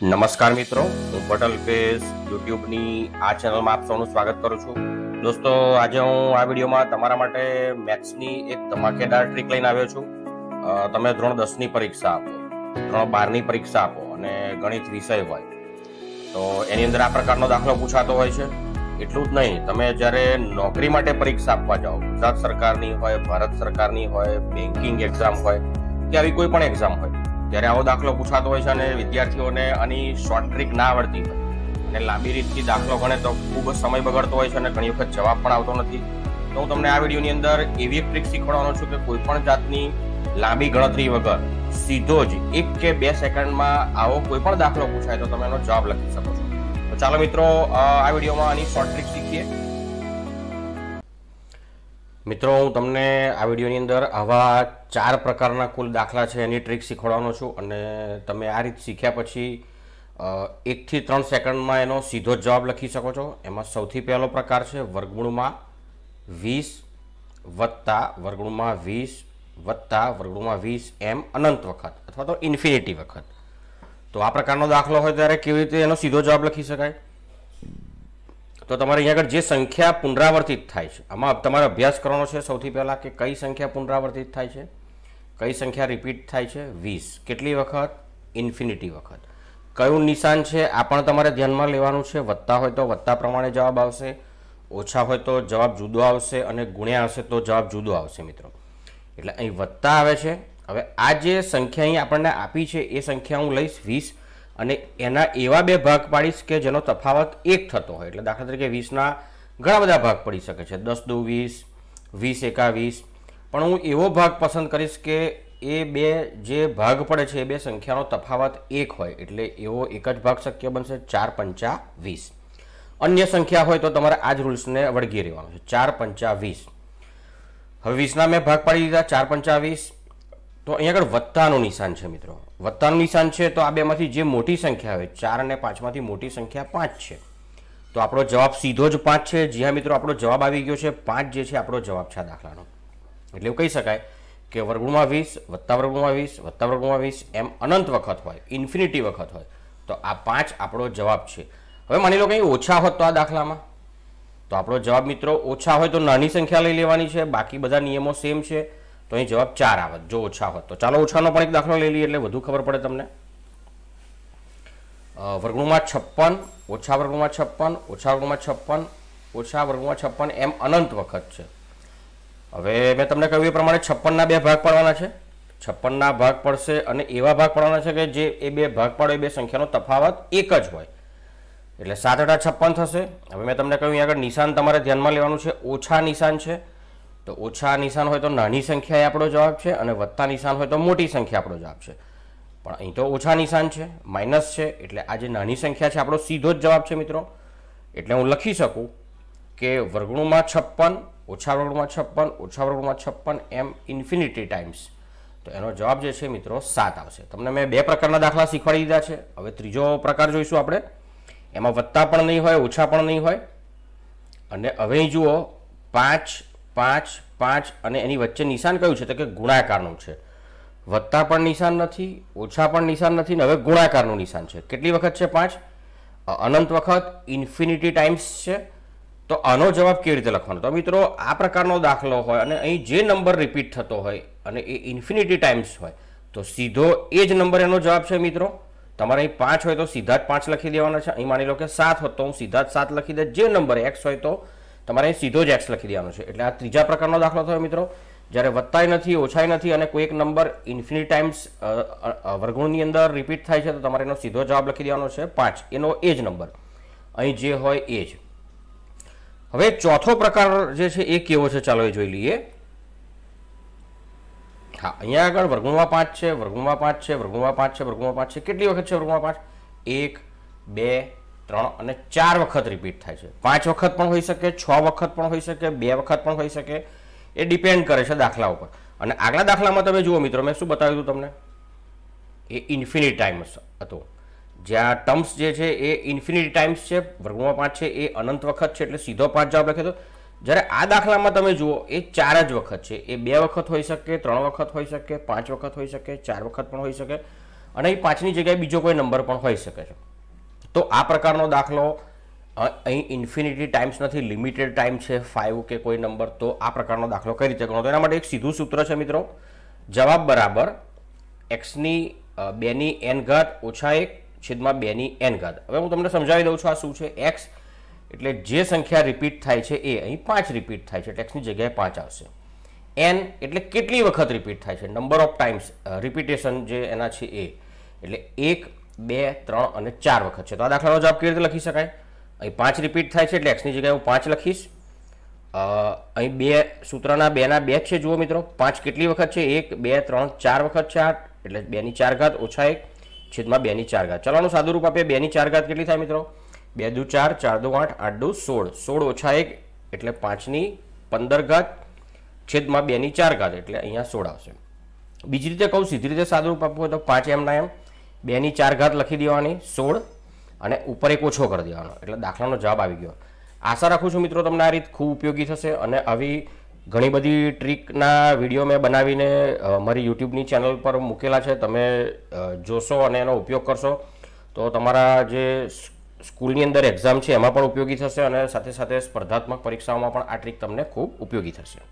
નમસ્કાર મિત્રો હું પટલ પેસ યુટ્યુબની આ ચેનલમાં આપ સૌનું સ્વાગત કરું છું દોસ્તો આજે હું આ વિડીયોમાં તમારા માટે મેથ્સની એક ધમાકેદાર ટ્રીક લઈને આવ્યો છું તમે ધોરણ દસની પરીક્ષા આપો ધોરણ બારની પરીક્ષા આપો અને ગણિત વિષય હોય તો એની અંદર આ પ્રકારનો દાખલો પૂછાતો હોય છે એટલું જ નહીં તમે જ્યારે નોકરી માટે પરીક્ષા આપવા જાઓ ગુજરાત સરકારની હોય ભારત સરકારની હોય બેન્કિંગ એક્ઝામ હોય કે આવી કોઈ પણ એક્ઝામ હોય જ્યારે આવો દાખલો પૂછાતો હોય છે અને વિદ્યાર્થીઓને આની શોર્ટ ટ્રીક ના આવડતી હોય અને લાંબી રીતથી દાખલો ગણે તો ખૂબ જ સમય બગડતો હોય છે અને ઘણી વખત જવાબ પણ આવતો નથી તો હું તમને આ વિડીયોની અંદર એવી એક ટ્રીક શીખવાડવાનો છું કે કોઈ પણ જાતની લાંબી ગણતરી વગર સીધો જ એક કે બે સેકન્ડમાં આવો કોઈ પણ દાખલો પૂછાય તો તમે એનો જવાબ લખી શકો છો તો ચાલો મિત્રો આ વિડીયોમાં આની શોર્ટ ટ્રીક શીખીએ મિત્રો હું તમને આ વિડીયોની અંદર આવા ચાર પ્રકારના કુલ દાખલા છે એની ટ્રીક શીખવાડવાનો છું અને તમે આ રીત શીખ્યા પછી એકથી ત્રણ સેકન્ડમાં એનો સીધો જ જવાબ લખી શકો છો એમાં સૌથી પહેલો પ્રકાર છે વર્ગુણમાં વીસ વત્તા વર્ગુણમાં વીસ વત્તા વર્ગુણમાં વીસ એમ અનંત વખત અથવા તો ઇન્ફિનિટી વખત તો આ પ્રકારનો દાખલો હોય ત્યારે કેવી રીતે એનો સીધો જવાબ લખી શકાય તો તમારે અહીંયા આગળ જે સંખ્યા પુનરાવર્તિત થાય છે આમાં તમારે અભ્યાસ કરવાનો છે સૌથી પહેલાં કે કઈ સંખ્યા પુનરાવર્તિત થાય છે કઈ સંખ્યા રિપીટ થાય છે વીસ કેટલી વખત ઇન્ફિનિટી વખત કયું નિશાન છે આ પણ તમારે ધ્યાનમાં લેવાનું છે વધતા હોય તો વધતા પ્રમાણે જવાબ આવશે ઓછા હોય તો જવાબ જુદો આવશે અને ગુણ્યા હશે તો જવાબ જુદો આવશે મિત્રો એટલે અહીં વધતા આવે છે હવે આ જે સંખ્યા અહીં આપણને આપી છે એ સંખ્યા હું લઈશ વીસ અને એના એવા બે ભાગ પાડીશ કે જેનો તફાવત એક થતો હોય એટલે દાખલા તરીકે વીસના ઘણા બધા ભાગ પડી શકે છે દસ દુ વીસ વીસ એકા વીસ પણ હું એવો ભાગ પસંદ કરીશ કે એ બે જે ભાગ પડે છે એ બે સંખ્યાનો તફાવત એક હોય એટલે એવો એક જ ભાગ શક્ય બનશે ચાર પંચા વીસ અન્ય સંખ્યા હોય તો તમારે આ જ રૂલ્સને વળગી રહેવાનું છે ચાર પંચા વીસ હવે વીસના મેં ભાગ પાડી દીધા ચાર પંચા વીસ તો અહીંયા આગળ વત્તાનું નિશાન છે મિત્રો વત્તાનું નિશાન છે તો આ બેમાંથી જે મોટી સંખ્યા હોય ચાર અને પાંચમાંથી મોટી સંખ્યા પાંચ છે તો આપણો જવાબ સીધો જ પાંચ છે જી હા મિત્રો આપણો જવાબ આવી ગયો છે પાંચ જે છે આપણો જવાબ છે આ દાખલાનો એટલે એવું કહી શકાય કે વર્ગુણમાં વીસ વત્તા વર્ગુણમાં વીસ વત્તા વર્ગુણમાં વીસ એમ અનંત વખત હોય ઇન્ફિનિટી વખત હોય તો આ પાંચ આપણો જવાબ છે હવે માની લો કંઈ ઓછા હોત તો આ દાખલામાં તો આપણો જવાબ મિત્રો ઓછા હોય તો નાની સંખ્યા લઈ લેવાની છે બાકી બધા નિયમો સેમ છે તો અહીં જવાબ ચાર આવત જો ઓછા હોત તો ચાલો ઓછાનો પણ એક દાખલો લઈ લઈએ એટલે વધુ ખબર પડે તમને વર્ગણુંમાં છપ્પન ઓછા વર્ગણુંમાં છપ્પન ઓછા વર્ગણુંમાં છપ્પન ઓછા વર્ગણુંમાં છપ્પન એમ અનંત વખત છે હવે મેં તમને કહ્યું એ પ્રમાણે છપ્પનના બે ભાગ પાડવાના છે છપ્પનના ભાગ પડશે અને એવા ભાગ પાડવાના છે કે જે એ બે ભાગ પાડો એ બે સંખ્યાનો તફાવત એક જ હોય એટલે સાત અઢા છપ્પન થશે હવે મેં તમને કહ્યું આગળ નિશાન તમારે ધ્યાનમાં લેવાનું છે ઓછા નિશાન છે તો ઓછા નિશાન હોય તો નાની સંખ્યા એ આપણો જવાબ છે અને વધતા નિશાન હોય તો મોટી સંખ્યા આપણો જવાબ છે પણ અહીં તો ઓછા નિશાન છે માઇનસ છે એટલે આ જે નાની સંખ્યા છે આપણો સીધો જ જવાબ છે મિત્રો એટલે હું લખી શકું કે વર્ગણુંમાં છપ્પન ઓછા વર્ગમાં છપ્પન ઓછા વર્ગમાં છપ્પન એમ ઇન્ફિનિટી ટાઈમ્સ તો એનો જવાબ જે છે મિત્રો સાત આવશે તમને મેં બે પ્રકારના દાખલા શીખવાડી દીધા છે હવે ત્રીજો પ્રકાર જોઈશું આપણે એમાં વધતા પણ નહીં હોય ઓછા પણ નહીં હોય અને હવે જુઓ પાંચ પાંચ પાંચ અને એની વચ્ચે નિશાન કયું છે તો કે ગુણાકારનું છે વધતા પણ નિશાન નથી ઓછા પણ નિશાન નથી ને હવે ગુણાકારનું નિશાન છે કેટલી વખત છે પાંચ અનંત વખત ઇન્ફિનિટી ટાઈમ્સ છે તો આનો જવાબ કેવી રીતે લખવાનો તો મિત્રો આ પ્રકારનો દાખલો હોય અને અહીં જે નંબર રિપીટ થતો હોય અને એ ઇન્ફિનિટી ટાઈમ્સ હોય તો સીધો એ જ નંબર એનો જવાબ છે મિત્રો તમારે અહીં પાંચ હોય તો સીધા જ પાંચ લખી દેવાના છે અહીં માની લો કે સાત હોય તો હું સીધા જ સાત લખી દે જે નંબર એક્સ હોય તો તમારે અહીં સીધો જ એક્સ લખી દેવાનો છે એટલે આ ત્રીજા પ્રકારનો દાખલો થયો મિત્રો જ્યારે વધતાય નથી ઓછાય નથી અને કોઈ એક નંબર ઇન્ફિનિટ ટાઈમ્સ વર્ગુણની અંદર રિપીટ થાય છે તો તમારે એનો સીધો જવાબ લખી દેવાનો છે પાંચ એનો એ જ નંબર અહીં જે હોય એ જ હવે ચોથો પ્રકાર જે છે એ કેવો છે ચાલો એ જોઈ લઈએ હા અહીંયા આગળ વર્ગુમાં પાંચ છે વર્ગુમાં પાંચ છે વર્ગુમાં પાંચ છે વર્ગુમાં પાંચ છે કેટલી વખત છે વર્ગુણમાં પાંચ એક બે ત્રણ અને ચાર વખત રિપીટ થાય છે પાંચ વખત પણ હોઈ શકે છ વખત પણ હોઈ શકે બે વખત પણ હોઈ શકે એ ડિપેન્ડ કરે છે દાખલા ઉપર અને આગલા દાખલામાં તમે જુઓ મિત્રો મેં શું બતાવ્યું હતું તમને એ ઇન્ફિનિટ ટાઈમ હતો જ્યાં ટર્મ્સ જે છે એ ઇન્ફિનિટી ટાઈમ્સ છે વર્ગમાં પાંચ છે એ અનંત વખત છે એટલે સીધો પાંચ જવાબ લખે તો જ્યારે આ દાખલામાં તમે જુઓ એ ચાર જ વખત છે એ બે વખત હોઈ શકે ત્રણ વખત હોઈ શકે પાંચ વખત હોઈ શકે ચાર વખત પણ હોઈ શકે અને એ પાંચની જગ્યાએ બીજો કોઈ નંબર પણ હોઈ શકે છે તો આ પ્રકારનો દાખલો અહીં ઇન્ફિનિટી ટાઈમ્સ નથી લિમિટેડ ટાઈમ છે ફાઇવ કે કોઈ નંબર તો આ પ્રકારનો દાખલો કઈ રીતે ગણો તો એના માટે એક સીધું સૂત્ર છે મિત્રો જવાબ બરાબર એક્સની બેની એન ઘાત ઓછા એક છેદમાં બેની એન ઘાત હવે હું તમને સમજાવી દઉં છું આ શું છે એક્સ એટલે જે સંખ્યા રિપીટ થાય છે એ અહીં પાંચ રિપીટ થાય છે ટેક્સની જગ્યાએ પાંચ આવશે એન એટલે કેટલી વખત રિપીટ થાય છે નંબર ઓફ ટાઈમ્સ રિપીટેશન જે એના છે એ એટલે એક બે ત્રણ અને ચાર વખત છે તો આ દાખલાનો જવાબ કેવી રીતે લખી શકાય અહીં પાંચ રિપીટ થાય છે એટલે એક્સની જગ્યાએ હું પાંચ લખીશ અહીં બે સૂત્રના બેના બે છે જુઓ મિત્રો પાંચ કેટલી વખત છે એક બે ત્રણ ચાર વખત છે આઠ એટલે બેની ચાર ઘાત ઓછા એક છેદમાં બેની ચાર ઘાત ચલાનું સાદું રૂપ આપીએ બેની ચાર ઘાત કેટલી થાય મિત્રો બે દુ ચાર ચાર દુ આઠ આઠ દુ સોળ સોળ ઓછા એક એટલે પાંચની પંદર ઘાત છેદમાં બેની ચાર ઘાત એટલે અહીંયા સોળ આવશે બીજી રીતે કહું સીધી રીતે સાદું આપવું હોય તો પાંચ એમના એમ બેની ચાર ઘાત લખી દેવાની સોળ અને ઉપર એક ઓછો કરી દેવાનો એટલે દાખલાનો જવાબ આવી ગયો આશા રાખું છું મિત્રો તમને આ રીત ખૂબ ઉપયોગી થશે અને આવી ઘણી બધી ટ્રીકના વિડીયો મેં બનાવીને મારી યુટ્યુબની ચેનલ પર મૂકેલા છે તમે જોશો અને એનો ઉપયોગ કરશો તો તમારા જે સ્કૂલની અંદર એક્ઝામ છે એમાં પણ ઉપયોગી થશે અને સાથે સાથે સ્પર્ધાત્મક પરીક્ષાઓમાં પણ આ ટ્રીક તમને ખૂબ ઉપયોગી થશે